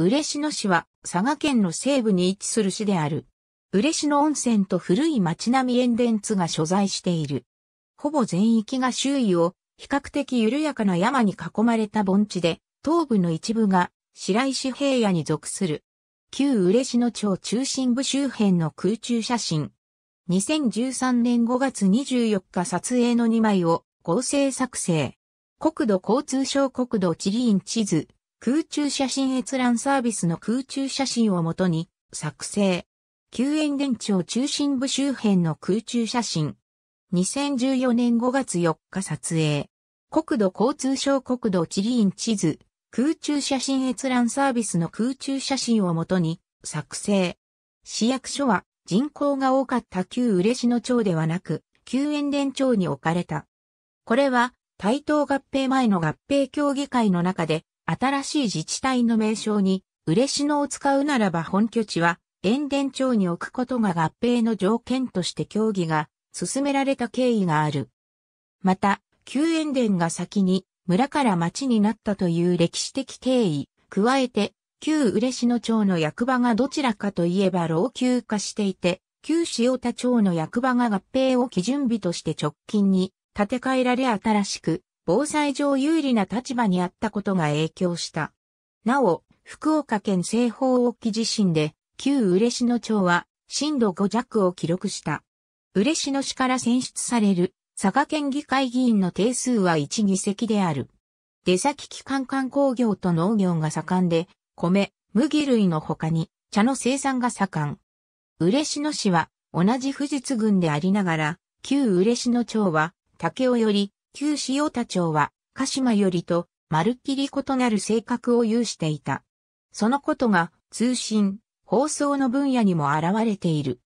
嬉野市は佐賀県の西部に位置する市である。嬉野温泉と古い町並みデン津が所在している。ほぼ全域が周囲を比較的緩やかな山に囲まれた盆地で、東部の一部が白石平野に属する。旧嬉野町中心部周辺の空中写真。2013年5月24日撮影の2枚を合成作成。国土交通省国土地理院地図。空中写真閲覧サービスの空中写真をもとに作成。救援電池を中心部周辺の空中写真。2014年5月4日撮影。国土交通省国土地理院地図。空中写真閲覧サービスの空中写真をもとに作成。市役所は人口が多かった旧嬉野町ではなく、救援電町に置かれた。これは、台東合併前の合併協議会の中で新しい自治体の名称に、嬉野を使うならば本拠地は、塩田町に置くことが合併の条件として協議が進められた経緯がある。また、旧塩田が先に村から町になったという歴史的経緯、加えて、旧嬉野町の役場がどちらかといえば老朽化していて、旧塩田町の役場が合併を基準日として直近に建て替えられ新しく防災上有利な立場にあったことが影響した。なお、福岡県西方沖地震で、旧嬉野町は震度5弱を記録した。嬉野市から選出される佐賀県議会議員の定数は1議席である。出先機関観光業と農業が盛んで、米、麦類の他に茶の生産が盛ん。嬉野市は同じ富士津郡でありながら、旧嬉野町は竹をより旧塩田町は、鹿島よりと、まるっきり異なる性格を有していた。そのことが、通信、放送の分野にも現れている。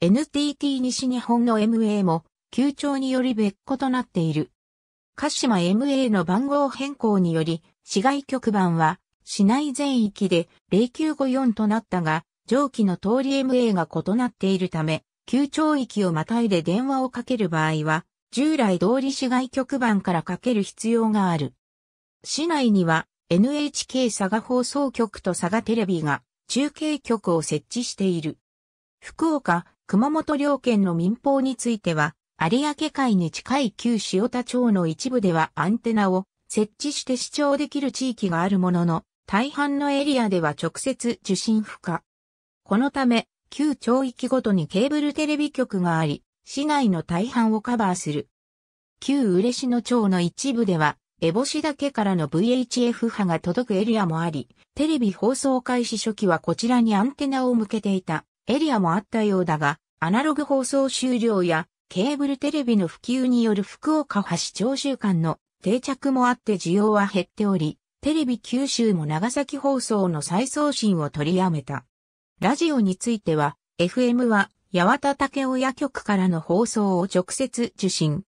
NTT 西日本の MA も、旧町により別個となっている。鹿島 MA の番号変更により、市外局番は、市内全域で0954となったが、上記の通り MA が異なっているため、旧町域をまたいで電話をかける場合は、従来通り市外局番からかける必要がある。市内には NHK 佐賀放送局と佐賀テレビが中継局を設置している。福岡、熊本両県の民放については、有明海に近い旧塩田町の一部ではアンテナを設置して視聴できる地域があるものの、大半のエリアでは直接受信不可。このため、旧町域ごとにケーブルテレビ局があり、市内の大半をカバーする。旧嬉野町の一部では、ボシだ岳からの VHF 波が届くエリアもあり、テレビ放送開始初期はこちらにアンテナを向けていたエリアもあったようだが、アナログ放送終了やケーブルテレビの普及による福岡派視聴習慣の定着もあって需要は減っており、テレビ九州も長崎放送の再送信を取りやめた。ラジオについては、FM は八幡竹親局からの放送を直接受信。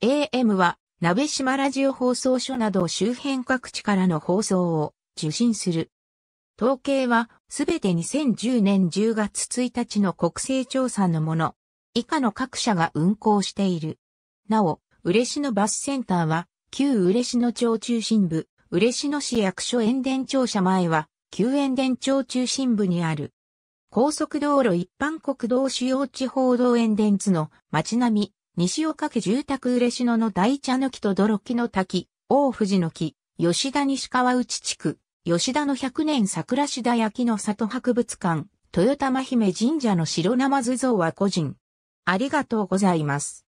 AM は、鍋島ラジオ放送所など周辺各地からの放送を受信する。統計は、すべて2010年10月1日の国勢調査のもの。以下の各社が運行している。なお、嬉野バスセンターは、旧嬉野町中心部、嬉野市役所園田庁舎前は、旧園田町中心部にある。高速道路一般国道主要地方道沿電通の街並み、西岡家住宅嬉野の大茶の木と泥木の滝、大藤の木、吉田西川内地区、吉田の百年桜志田焼の里博物館、豊玉姫神社の白生図像は個人。ありがとうございます。